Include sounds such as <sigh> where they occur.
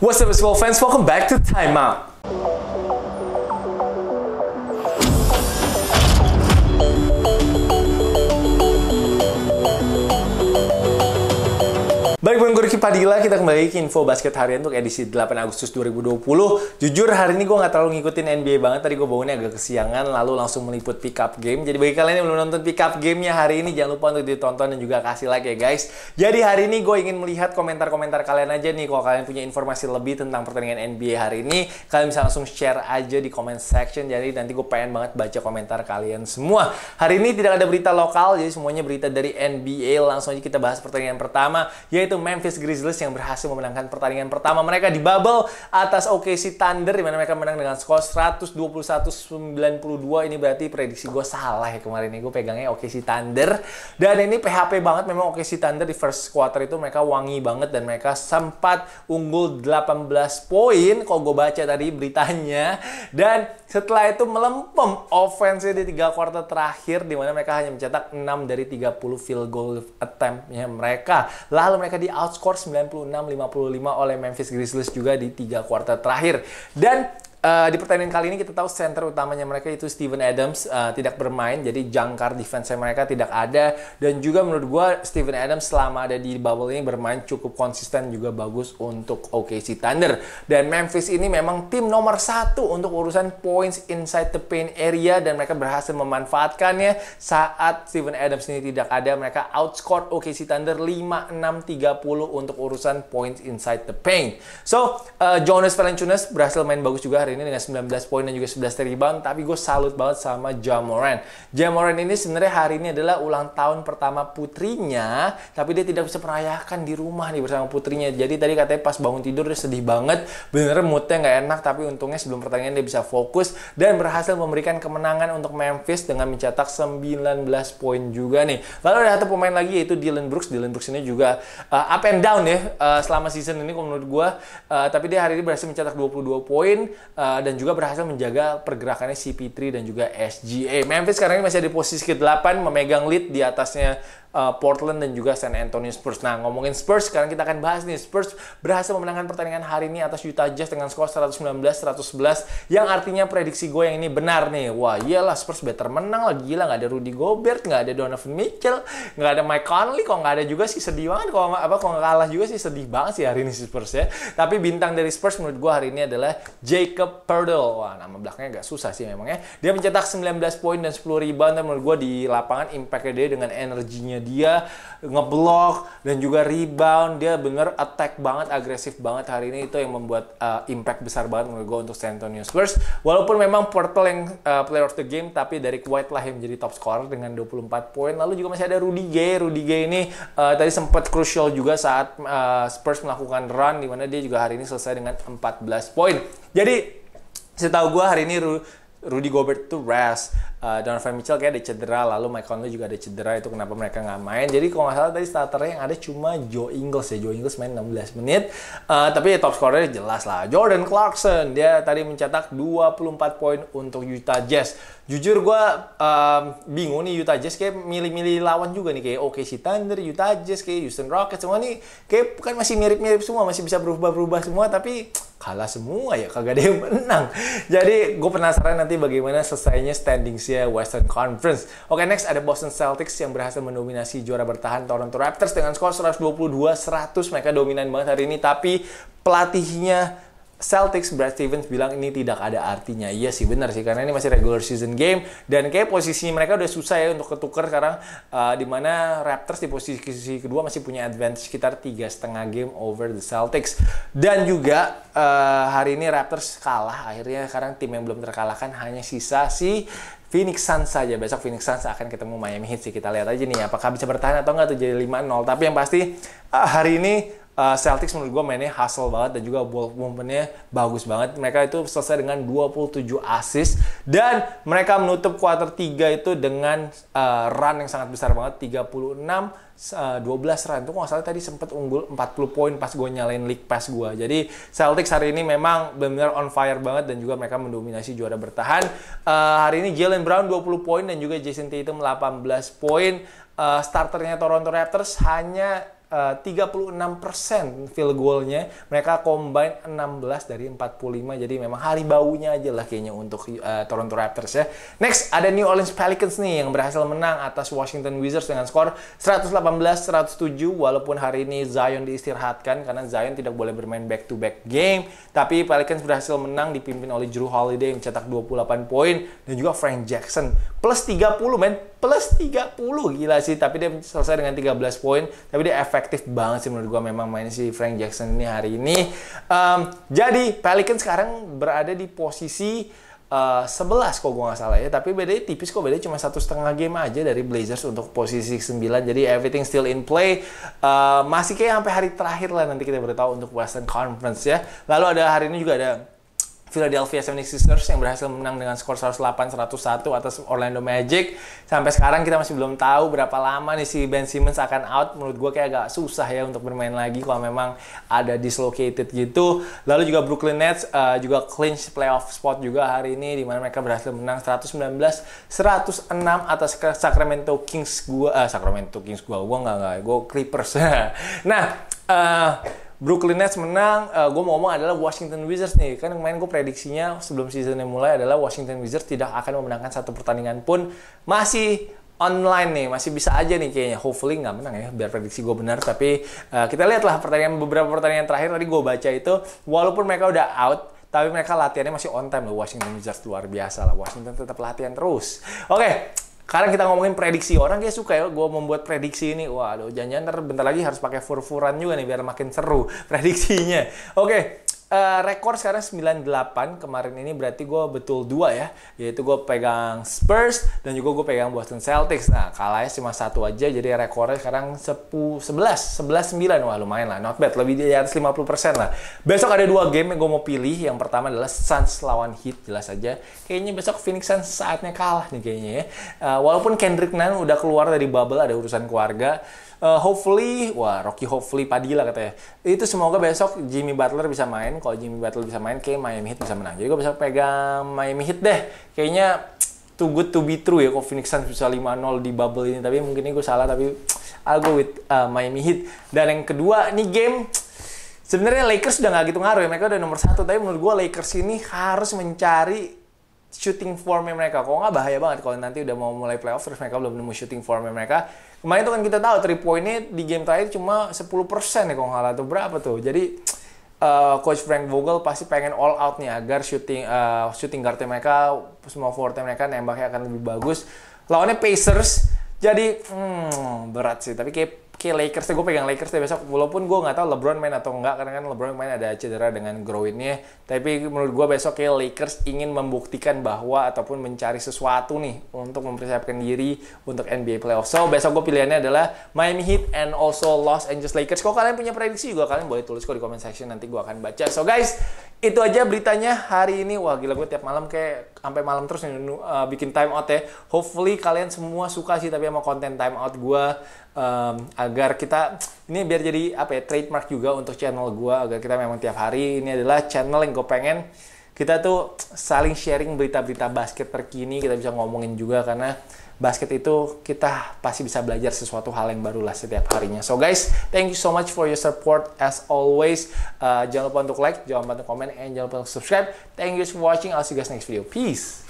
What's up, baseball fans? Welcome back to Timeout. Bung Padi Padilla, kita kembali ke info basket harian untuk edisi 8 Agustus 2020. Jujur hari ini gue gak terlalu ngikutin NBA banget, tadi gue bangunnya agak kesiangan, lalu langsung meliput pick up game. Jadi bagi kalian yang belum nonton pick up gamenya hari ini, jangan lupa untuk ditonton dan juga kasih like ya guys. Jadi hari ini gue ingin melihat komentar-komentar kalian aja nih, kalau kalian punya informasi lebih tentang pertandingan NBA hari ini, kalian bisa langsung share aja di comment section, jadi nanti gue pengen banget baca komentar kalian semua. Hari ini tidak ada berita lokal, jadi semuanya berita dari NBA, langsung aja kita bahas pertandingan pertama, yaitu Memphis Grizzlies yang berhasil memenangkan pertandingan pertama mereka di bubble atas OKC Thunder di mana mereka menang dengan skor 121-92. Ini berarti prediksi gue salah ya kemarin ini gue pegangnya OKC Thunder dan ini PHP banget memang OKC Thunder di first quarter itu mereka wangi banget dan mereka sempat unggul 18 poin kalau gue baca tadi beritanya dan setelah itu melempem offense di tiga quarter terakhir di mana mereka hanya mencetak 6 dari 30 field goal attemptnya mereka. Lalu mereka di outscore 96-55 oleh Memphis Grizzlies juga di tiga kuartal terakhir. Dan Uh, di pertandingan kali ini kita tahu center utamanya mereka itu Steven Adams uh, tidak bermain jadi jangkar defense mereka tidak ada dan juga menurut gue Steven Adams selama ada di bubble ini bermain cukup konsisten juga bagus untuk OKC Thunder dan Memphis ini memang tim nomor satu untuk urusan points inside the paint area dan mereka berhasil memanfaatkannya saat Steven Adams ini tidak ada mereka outscore OKC Thunder 5-6-30 untuk urusan points inside the paint so uh, Jonas Valanciunas berhasil main bagus juga hari ini dengan 19 poin dan juga 11 rebound. Tapi gue salut banget sama Jamoran. Jamoran ini sebenarnya hari ini adalah ulang tahun pertama putrinya. Tapi dia tidak bisa merayakan di rumah nih bersama putrinya. Jadi tadi katanya pas bangun tidur dia sedih banget. Bener moodnya nggak enak. Tapi untungnya sebelum pertandingan dia bisa fokus. Dan berhasil memberikan kemenangan untuk Memphis dengan mencetak 19 poin juga nih. Lalu ada satu pemain lagi yaitu Dylan Brooks. Dylan Brooks ini juga uh, up and down ya uh, selama season ini kalau menurut gue. Uh, tapi dia hari ini berhasil mencetak 22 poin uh, dan juga berhasil menjaga pergerakannya CP3 dan juga SGA. Eh, Memphis sekarang ini masih di posisi ke-8 memegang lead di atasnya uh, Portland dan juga San Antonio Spurs. Nah, ngomongin Spurs, sekarang kita akan bahas nih. Spurs berhasil memenangkan pertandingan hari ini atas Utah Jazz dengan skor 119-111 yang artinya prediksi gue yang ini benar nih. Wah, iyalah Spurs better menang lagi gila nggak ada Rudy Gobert, nggak ada Donovan Mitchell, nggak ada Mike Conley, kok nggak ada juga sih sedih banget kok apa kok nggak kalah juga sih sedih banget sih hari ini si Spurs ya. Tapi bintang dari Spurs menurut gue hari ini adalah Jacob Purtle. Wah, nama belakangnya agak susah sih memang ya. Dia mencetak 19 poin dan 10 rebound dan menurut gue di lapangan impactnya dia dengan energinya dia ngeblok dan juga rebound dia bener attack banget agresif banget hari ini itu yang membuat uh, impact besar banget menurut gue untuk San Antonio Spurs walaupun memang Portal yang uh, player of the game tapi dari White lah yang menjadi top scorer dengan 24 poin lalu juga masih ada Rudy Gay Rudy Gay ini uh, tadi sempat crucial juga saat uh, Spurs melakukan run dimana dia juga hari ini selesai dengan 14 poin jadi setahu gue hari ini Rudy Gobert tuh rest uh, Donovan Mitchell kayak ada cedera lalu Mike Conley juga ada cedera itu kenapa mereka nggak main jadi kalau nggak salah tadi starternya yang ada cuma Joe Ingles ya Joe Ingles main 16 menit uh, tapi ya, top scorer jelas lah Jordan Clarkson dia tadi mencetak 24 poin untuk Utah Jazz jujur gue uh, bingung nih Utah Jazz kayak milih-milih lawan juga nih kayak OKC Thunder Utah Jazz kayak Houston Rockets semua nih kayak kan masih mirip-mirip semua masih bisa berubah-berubah semua tapi kalah semua ya kagak ada yang menang jadi gue penasaran nanti bagaimana selesainya standing Indonesia Western Conference. Oke, okay, next ada Boston Celtics yang berhasil mendominasi juara bertahan Toronto Raptors dengan skor 122-100. Mereka dominan banget hari ini, tapi pelatihnya Celtics Brad Stevens bilang ini tidak ada artinya. Iya sih benar sih karena ini masih regular season game dan kayak posisi mereka udah susah ya untuk ketukar sekarang uh, mana Raptors di posisi kedua masih punya advantage sekitar tiga setengah game over the Celtics dan juga uh, hari ini Raptors kalah akhirnya sekarang tim yang belum terkalahkan hanya sisa si Phoenix Suns saja. Besok Phoenix Suns akan ketemu Miami Heat sih. Kita lihat aja nih apakah bisa bertahan atau enggak tuh jadi 5-0. Tapi yang pasti eh, hari ini uh, Celtics menurut gue mainnya hustle banget dan juga ball movementnya bagus banget. Mereka itu selesai dengan 27 assist dan mereka menutup quarter 3 itu dengan uh, run yang sangat besar banget 36 12 eh, run itu kalau salah tadi sempat unggul 40 poin pas gue nyalain league pass gue jadi Celtics hari ini memang benar-benar on fire banget dan juga mereka mendominasi juara bertahan uh, hari ini Jalen Brown 20 poin dan juga Jason Tatum 18 poin uh, starternya Toronto Raptors hanya Eh, uh, 36% field goalnya mereka combine 16 dari 45 jadi memang hari baunya aja lah kayaknya untuk uh, Toronto Raptors ya next ada New Orleans Pelicans nih yang berhasil menang atas Washington Wizards dengan skor 118-107 walaupun hari ini Zion diistirahatkan karena Zion tidak boleh bermain back to back game tapi Pelicans berhasil menang dipimpin oleh Drew Holiday yang mencetak 28 poin dan juga Frank Jackson plus 30 men plus 30 gila sih tapi dia selesai dengan 13 poin tapi dia efek efektif banget sih menurut gue memang main si Frank Jackson ini hari ini. Um, jadi Pelicans sekarang berada di posisi Uh, eh, 11 kok gue nggak salah ya tapi bedanya tipis kok bedanya cuma satu setengah game aja dari Blazers untuk posisi 9 jadi everything still in play uh, masih kayak sampai hari terakhir lah nanti kita beritahu untuk Western Conference ya lalu ada hari ini juga ada Philadelphia 76ers yang berhasil menang dengan skor 108-101 atas Orlando Magic. Sampai sekarang kita masih belum tahu berapa lama nih si Ben Simmons akan out. Menurut gue kayak agak susah ya untuk bermain lagi kalau memang ada dislocated gitu. Lalu juga Brooklyn Nets uh, juga clinch playoff spot juga hari ini di mana mereka berhasil menang 119-106 atas Sacramento Kings gue uh, Sacramento Kings gue gue nggak nggak gue Clippers. <laughs> nah, uh, Brooklyn Nets menang, uh, eh, gue mau ngomong adalah Washington Wizards nih. Kan kemarin gue prediksinya sebelum seasonnya mulai adalah Washington Wizards tidak akan memenangkan satu pertandingan pun. Masih online nih, masih bisa aja nih kayaknya. Hopefully nggak menang ya, biar prediksi gue benar. Tapi uh, kita lihatlah pertandingan beberapa pertandingan terakhir tadi gue baca itu, walaupun mereka udah out, tapi mereka latihannya masih on time loh Washington Wizards luar biasa lah Washington tetap latihan terus oke okay, karena kita ngomongin prediksi orang kayak suka ya gue membuat prediksi ini. Waduh, jangan-jangan bentar lagi harus pakai fur-furan juga nih biar makin seru <laughs> prediksinya. Oke, uh, rekor sekarang 98 kemarin ini berarti gue betul dua ya yaitu gue pegang Spurs dan juga gue pegang Boston Celtics nah kalahnya cuma satu aja jadi rekornya sekarang 10 11 11 9 wah lumayan lah not bad lebih di atas 50 lah besok ada dua game yang gue mau pilih yang pertama adalah Suns lawan Heat jelas aja kayaknya besok Phoenix Suns saatnya kalah nih kayaknya ya uh, walaupun Kendrick Nunn udah keluar dari bubble ada urusan keluarga uh, hopefully wah Rocky hopefully padilah katanya itu semoga besok Jimmy Butler bisa main kalau Jimmy Butler bisa main kayak Miami Heat bisa menang jadi gue besok pegang Miami Heat deh kayaknya too good to be true ya kok Phoenix Suns bisa 5-0 di bubble ini tapi mungkin ini gue salah tapi I'll go with uh, Miami Heat dan yang kedua ini game sebenarnya Lakers udah gak gitu ngaruh ya mereka udah nomor satu tapi menurut gue Lakers ini harus mencari shooting formnya mereka. kok nggak bahaya banget kalau nanti udah mau mulai playoff terus mereka belum nemu shooting formnya mereka. Kemarin tuh kan kita tahu three ini di game terakhir cuma 10% ya kok nggak tuh berapa tuh. Jadi uh, coach Frank Vogel pasti pengen all out nih agar shooting uh, shooting guardnya mereka semua forward mereka nembaknya akan lebih bagus. Lawannya Pacers jadi hmm, berat sih tapi kayak kayak Lakers deh. Gue pegang Lakers deh besok. Walaupun gue nggak tahu LeBron main atau enggak, karena kan LeBron main ada cedera dengan groinnya. Tapi menurut gue besok kayak Lakers ingin membuktikan bahwa ataupun mencari sesuatu nih untuk mempersiapkan diri untuk NBA playoff. So besok gue pilihannya adalah Miami Heat and also Los Angeles Lakers. Kalau kalian punya prediksi juga kalian boleh tulis kok di comment section nanti gue akan baca. So guys, itu aja beritanya hari ini. Wah gila gue tiap malam kayak sampai malam terus uh, bikin time out ya. Hopefully kalian semua suka sih tapi sama konten time out gue. Um, agar kita ini biar jadi apa ya trademark juga untuk channel gue agar kita memang tiap hari ini adalah channel yang gue pengen kita tuh saling sharing berita-berita basket terkini kita bisa ngomongin juga karena basket itu kita pasti bisa belajar sesuatu hal yang barulah setiap harinya so guys thank you so much for your support as always uh, jangan lupa untuk like jangan lupa untuk comment and jangan lupa untuk subscribe thank you for watching I'll see you guys next video peace